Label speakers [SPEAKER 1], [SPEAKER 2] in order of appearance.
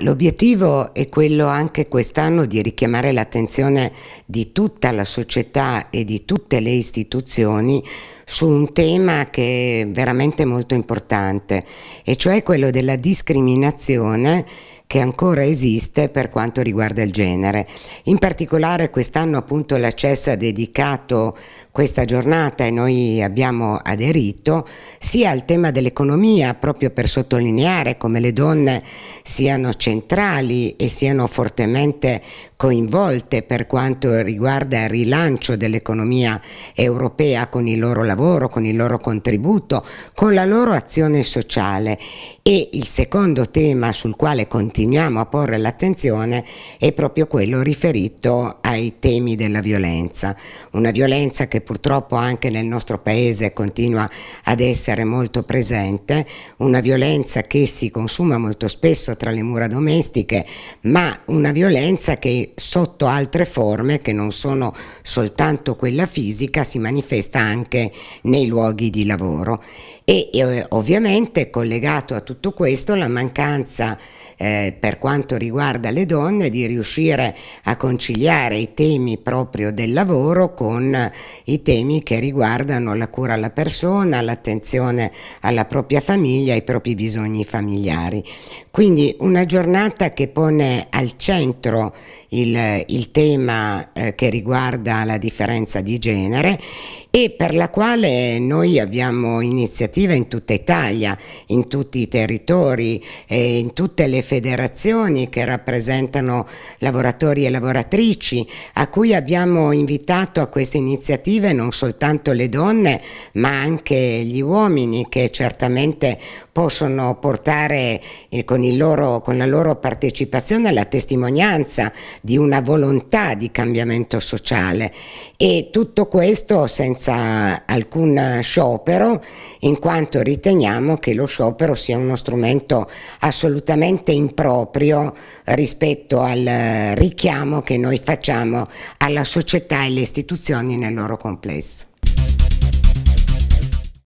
[SPEAKER 1] L'obiettivo è quello anche quest'anno di richiamare l'attenzione di tutta la società e di tutte le istituzioni su un tema che è veramente molto importante, e cioè quello della discriminazione che ancora esiste per quanto riguarda il genere. In particolare quest'anno appunto la ha dedicato questa giornata e noi abbiamo aderito sia al tema dell'economia proprio per sottolineare come le donne siano centrali e siano fortemente coinvolte per quanto riguarda il rilancio dell'economia europea con il loro lavoro, con il loro contributo, con la loro azione sociale e il secondo tema sul quale continuiamo a porre l'attenzione è proprio quello riferito ai temi della violenza, una violenza che purtroppo anche nel nostro paese continua ad essere molto presente, una violenza che si consuma molto spesso tra le mura domestiche, ma una violenza che sotto altre forme, che non sono soltanto quella fisica, si manifesta anche nei luoghi di lavoro e, ovviamente collegato a tutto questo la mancanza eh, per quanto riguarda le donne di riuscire a conciliare i temi proprio del lavoro con i temi che riguardano la cura alla persona, l'attenzione alla propria famiglia, ai propri bisogni familiari. Quindi una giornata che pone al centro il, il tema eh, che riguarda la differenza di genere e per la quale noi abbiamo iniziato federativa in tutta Italia, in tutti i territori e in tutte le federazioni che rappresentano lavoratori e lavoratrici a cui abbiamo invitato a queste iniziative non soltanto le donne ma anche gli uomini che certamente possono portare eh, con, loro, con la loro partecipazione la testimonianza di una volontà di cambiamento sociale e tutto questo senza alcun sciopero in quanto riteniamo che lo sciopero sia uno strumento assolutamente improprio rispetto al eh, richiamo che noi facciamo alla società e alle istituzioni nel loro complesso.